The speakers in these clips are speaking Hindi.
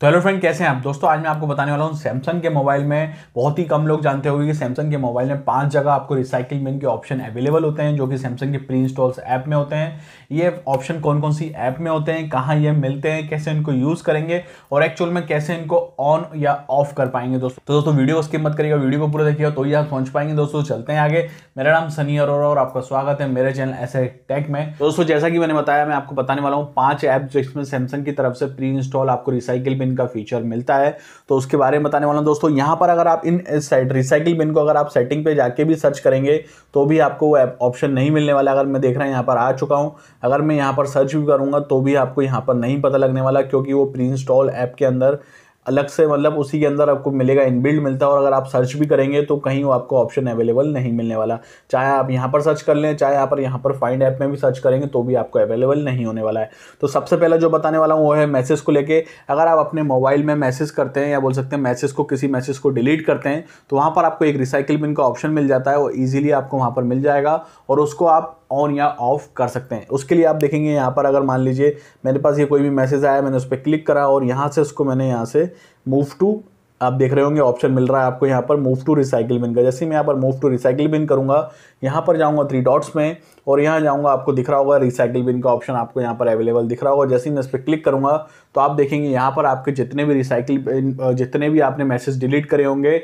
तो हेलो फ्रेंड कैसे हैं आप दोस्तों आज मैं आपको बताने वाला हूँ सैमसंग के मोबाइल में बहुत ही कम लोग जानते होंगे कि सैमसंग के मोबाइल में पांच जगह आपको रिसाइकिल बिन के ऑप्शन अवेलेबल होते हैं जो कि सैमसंग के प्री इंस्टॉल्स ऐप में होते हैं ये ऑप्शन कौन कौन सी ऐप में होते हैं कहाँ ये मिलते हैं कैसे इनको यूज़ करेंगे और एक्चुअल में कैसे इनको ऑन या ऑफ कर पाएंगे दोस्तों तो दोस्तों वीडियो स्किप मत करिएगा वीडियो को पूरा देखिएगा तो ही आप पहुंच पाएंगे दोस्तों चलते हैं आगे मेरा नाम सनी अरोरा और आपका स्वागत है मेरे चैनल ऐसे टेक में तो दोस्तों जैसा कि मैंने बताया मैं आपको बताने वाला हूँ पाँच ऐप जिसमें सैमसंग की तरफ से प्री इंस्टॉल आपको रिसाइकिल बिन का फीचर मिलता है तो उसके बारे में बताने वाला हूँ दोस्तों यहाँ पर अगर आप इन रिसाइकिल बिन को अगर आप सेटिंग पे जाके भी सर्च करेंगे तो भी आपको वो ऑप्शन नहीं मिलने वाला अगर मैं देख रहा हूँ यहाँ पर आ चुका हूँ अगर मैं यहाँ पर सर्च भी करूँगा तो भी आपको यहाँ पर नहीं पता लगने वाला क्योंकि वो प्री इंस्टॉल ऐप के अंदर अलग से मतलब उसी के अंदर आपको मिलेगा इनबिल्ड मिलता है और अगर आप सर्च भी करेंगे तो कहीं वो आपको ऑप्शन अवेलेबल नहीं मिलने वाला चाहे आप यहाँ पर सर्च कर लें चाहे आप यहाँ पर फाइंड ऐप में भी सर्च करेंगे तो भी आपको अवेलेबल नहीं होने वाला है तो सबसे पहला जो बताने वाला हूँ वो है मैसेज को लेकर अगर आप अपने मोबाइल में मैसेज करते हैं या बोल सकते हैं मैसेज को किसी मैसेज को डिलीट करते हैं तो वहाँ पर आपको एक रिसाइकिल बिन का ऑप्शन मिल जाता है वो ईजिली आपको वहाँ पर मिल जाएगा और उसको आप ऑन या ऑफ कर सकते हैं उसके लिए आप देखेंगे यहाँ पर अगर मान लीजिए मेरे पास ये कोई भी मैसेज आया मैंने उस पर क्लिक करा और यहाँ से उसको मैंने यहाँ से मूव टू आप देख रहे होंगे ऑप्शन मिल रहा है आपको यहाँ पर मूव टू रिसाइकिल बिन का जैसे मैं यहाँ पर मूव टू रिसाइकिल बिन करूँगा यहाँ पर जाऊँगा थ्री डॉट्स में और यहाँ जाऊँगा आपको दिख रहा होगा रिसाइकिल बिन का ऑप्शन आपको यहाँ पर अवेलेबल दिख रहा होगा जैसे ही मैं इस पर क्लिक करूँगा तो आप देखेंगे यहाँ पर आपके जितने भी रिसाइकिल जितने भी आपने मैसेज डिलीट करे होंगे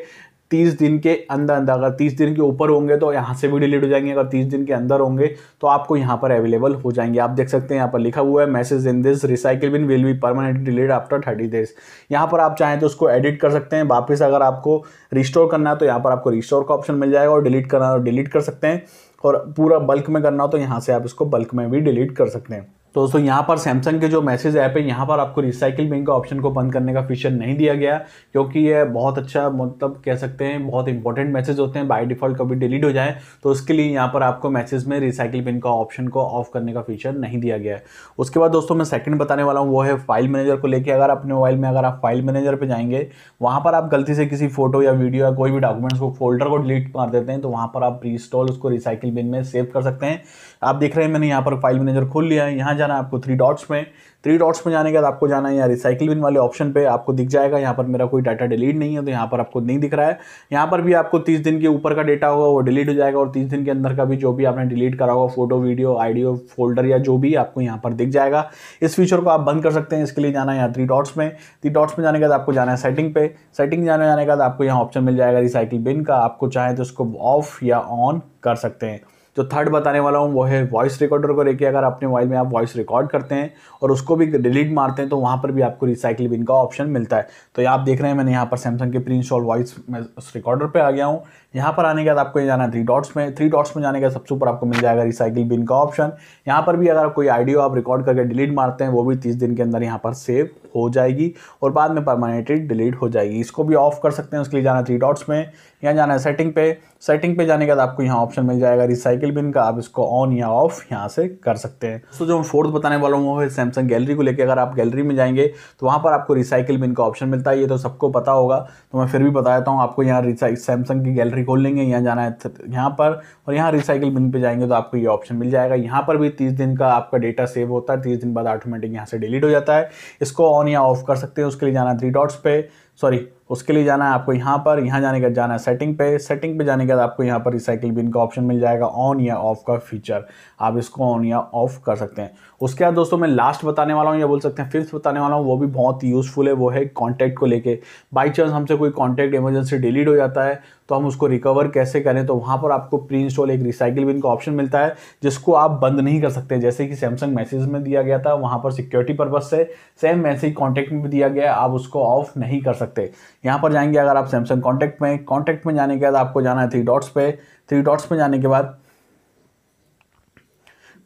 तीस दिन के अंदर अंदर अगर तीस दिन के ऊपर होंगे तो यहाँ से भी डिलीट हो जाएंगे अगर तीस दिन के अंदर होंगे तो आपको यहाँ पर अवेलेबल हो जाएंगे आप देख सकते हैं यहाँ पर लिखा हुआ है message in this recycle bin will be permanent delete after thirty days यहाँ पर आप चाहें तो उसको एडिट कर सकते हैं वापस अगर आपको रिस्टोर करना है तो यहाँ पर आपको रिस्टोर का ऑप्शन मिल जाएगा और डिलीट करना डिलीट कर सकते हैं और पूरा बल्क में करना हो तो यहाँ से आप इसको बल्क में भी डिलीट कर सकते हैं तो दोस्तों यहाँ पर सैमसंग के जो मैसेज ऐप है यहाँ पर आपको रिसाइकिल बिंग का ऑप्शन को बंद करने का फीचर नहीं दिया गया क्योंकि ये बहुत अच्छा मतलब कह सकते हैं बहुत इंपॉर्टेंट मैसेज होते हैं बाय डिफॉल्ट कभी डिलीट हो जाए तो उसके लिए यहाँ पर आपको मैसेज में रिसाइकिल बिन का ऑप्शन को ऑफ करने का फीचर नहीं दिया गया है उसके बाद दोस्तों मैं सेकंड बताने वाला हूँ वो है फाइल मैनेजर को लेकर अगर अपने मोबाइल में अगर आप फाइल मैनेजर पर जाएंगे वहाँ पर आप गलती से किसी फोटो या वीडियो या कोई भी डॉक्यूमेंट्स को फोल्डर को डिलीट मार देते हैं तो वहाँ पर आप प्री उसको रिसाइकिल बिन में सेव कर सकते हैं आप देख रहे हैं मैंने यहाँ पर फाइल मैनेजर खोल लिया है यहाँ जाना है आपको थ्री डॉट्स में थ्री डॉट्स में जाने के बाद आपको जाना है यहाँ रिसाइकिल बिन वाले ऑप्शन पे आपको दिख जाएगा यहाँ पर मेरा कोई डाटा डिलीट नहीं है तो यहाँ पर आपको नहीं दिख रहा है यहाँ पर भी आपको तीस दिन के ऊपर का डेटा होगा वो डिलीट हो जाएगा और तीस दिन के अंदर का भी जो भी आपने डिलीट करा होगा फोटो वीडियो आइडियो फोल्डर या जो भी आपको यहाँ पर दिख जाएगा इस फीचर को आप बंद कर सकते हैं इसके लिए जाना है यहाँ थ्री डॉट्स में थ्री डॉट्स में जाने के बाद आपको जाना है सेटिंग पे सेटिंग जाने जाने के बाद आपको यहाँ ऑप्शन मिल जाएगा रिसाइकिल बिन का आपको चाहे तो उसको ऑफ या ऑन कर सकते हैं जो थर्ड बताने वाला हूँ वो है वॉइस रिकॉर्डर को लेकर अगर अपने मोबाइल में आप वॉइस रिकॉर्ड करते हैं और उसको भी डिलीट मारते हैं तो वहाँ पर भी आपको रिसाइकिल बिन का ऑप्शन मिलता है तो आप देख रहे हैं मैंने यहाँ पर सैमसंग के प्री इंस्टॉल वॉइस में उस रिकॉर्डर पर आ गया हूँ यहाँ पर आने के बाद आपको जाना है थ्री डॉट्स में थ्री डॉट्स में जाने का सबसे ऊपर आपको मिल जाएगा रिसाइकिल बिन का ऑप्शन यहाँ पर भी अगर कोई आइडियो आप रिकॉर्ड करके डिलीट मारते हैं वो भी तीस दिन के अंदर यहाँ पर सेव हो जाएगी और बाद में परमानेंटली डिलीट हो जाएगी इसको भी ऑफ कर सकते हैं उसके लिए जाना थ्री डॉट्स में यहाँ जाना है सेटिंग पे सेटिंग पे जाने के बाद आपको यहाँ ऑप्शन मिल जाएगा रिसाइकिल तकरीबन का आप इसको ऑन या ऑफ यहाँ से कर सकते हैं तो जो हम फोर्थ बताने वाला हूँ वो है सैमसंग गैलरी को लेकर अगर आप गैलरी में जाएंगे तो वहाँ पर आपको रिसाइकिल बिन का ऑप्शन मिलता है ये तो सबको पता होगा तो मैं फिर भी बता देता हूँ आपको यहाँ सैमसंग की गैलरी खोल लेंगे यहाँ जाना है यहाँ पर और यहाँ रिसाइकिल बिन पर जाएंगे तो आपको ये ऑप्शन मिल जाएगा यहाँ पर भी तीस दिन का आपका डेटा सेव होता है तीस दिन बाद ऑटोमेटिक यहाँ से डिलीट हो जाता है इसको ऑन या ऑफ कर सकते हैं उसके लिए जाना थ्री डॉट्स पर सॉरी उसके लिए जाना है आपको यहाँ पर यहाँ जाने के बाद जाना है सेटिंग पे सेटिंग पे जाने के बाद आपको यहाँ पर रिसाइकिल बिन का ऑप्शन मिल जाएगा ऑन या ऑफ का फीचर आप इसको ऑन या ऑफ कर सकते हैं उसके बाद दोस्तों मैं लास्ट बताने वाला हूँ या बोल सकते हैं फिफ्थ बताने वाला हूँ वो भी बहुत यूज़फुल है वो है कॉन्टैक्ट को लेकर बाई चांस हमसे कोई कॉन्टैक्ट इमरजेंसी डिलीट हो जाता है तो हम उसको रिकवर कैसे करें तो वहाँ पर आपको प्री इंस्टॉल एक रिसाइकिल बिन का ऑप्शन मिलता है जिसको आप बंद नहीं कर सकते जैसे कि सैमसंग मैसेज में दिया गया था वहाँ पर सिक्योरिटी पर्पज से सेम मैसेज कॉन्टैक्ट में भी दिया गया आप उसको ऑफ नहीं कर सकते यहाँ पर जाएंगे अगर आप सैमसंग कॉन्टैक्ट में कॉन्टैक्ट में जाने के बाद आपको जाना है थ्री डॉट्स पे थ्री डॉट्स में जाने के बाद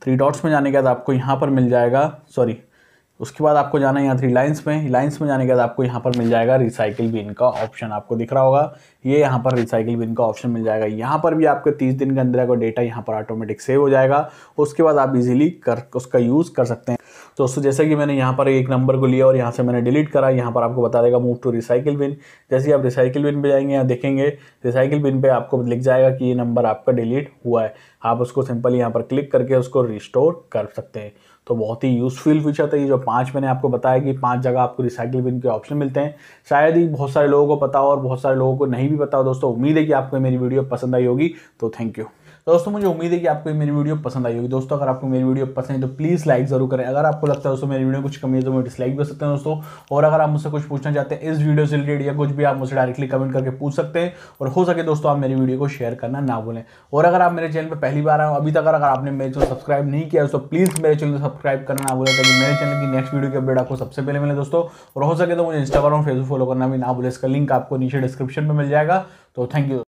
थ्री डॉट्स में जाने के बाद आपको यहाँ पर मिल जाएगा सॉरी उसके बाद आपको जाना है यहाँ थ्री लाइन्स में लाइन्स में जाने के बाद आपको यहाँ पर मिल जाएगा रिसाइकिल बिन का ऑप्शन आपको दिख रहा होगा ये यहाँ पर रिसाइकिल बिन का ऑप्शन मिल जाएगा यहाँ पर भी आपके 30 दिन के अंदर का डेटा यहाँ पर ऑटोमेटिक सेव हो जाएगा उसके बाद आप इजीली कर उसका यूज़ कर सकते हैं दोस्तों जैसे कि मैंने यहाँ पर एक नंबर को लिया और यहाँ से मैंने डिलीट करा यहाँ पर आपको बता देगा मूव टू रिसाइकिल बिन जैसे आप रिसाइकिल बिन पे जाएंगे यहाँ देखेंगे रिसाइकिल बिन पे आपको लिख जाएगा कि ये नंबर आपका डिलीट हुआ है आप उसको सिंपली यहाँ पर क्लिक करके उसको रिस्टोर कर सकते हैं तो बहुत ही यूज़फुल फीचर था ये जो पाँच मैंने आपको बताया कि पाँच जगह आपको रिसाइकिल बिन के ऑप्शन मिलते हैं शायद ही बहुत सारे लोगों को पता हो और बहुत सारे लोगों को नहीं भी पता हो दोस्तों उम्मीद है कि आपको मेरी वीडियो पसंद आई होगी तो थैंक यू दोस्तों मुझे उम्मीद है कि आपको मेरी वीडियो पसंद आई होगी दोस्तों अगर आपको मेरी वीडियो पसंद है तो प्लीज़ लाइक जरूर करें अगर आपको लगता है दोस्तों मेरी वीडियो कुछ कमी है तो मैं डिसलाइक भी सकते हैं दोस्तों और अगर आप मुझसे कुछ पूछना चाहते हैं इस वीडियो से रिलेटेड या कुछ भी आप मुझसे डायरेक्टली कमेंट करके पूछ सकते हैं और हो सके दोस्तों आप मेरी वीडियो को शेयर करना ना भूलें और अगर आप मेरे चैनल पर पहली बार आए अभी तक अगर आपने मेरे चैनल सब्सक्राइब नहीं किया तो प्लीज़ मेरे चैनल को सब्सक्राइब करना ना भूलें ताकि मेरे चैनल की नेक्स्ट वीडियो की अपडेट आपको सबसे पहले मिले दोस्तों और हो सके तो मुझे इंस्टाग्राम और फेसबुक फॉलो करना भी ना भूलें इसका लिंक आपको नीचे डिस्क्रिप्शन में मिल जाएगा तो थैंक यू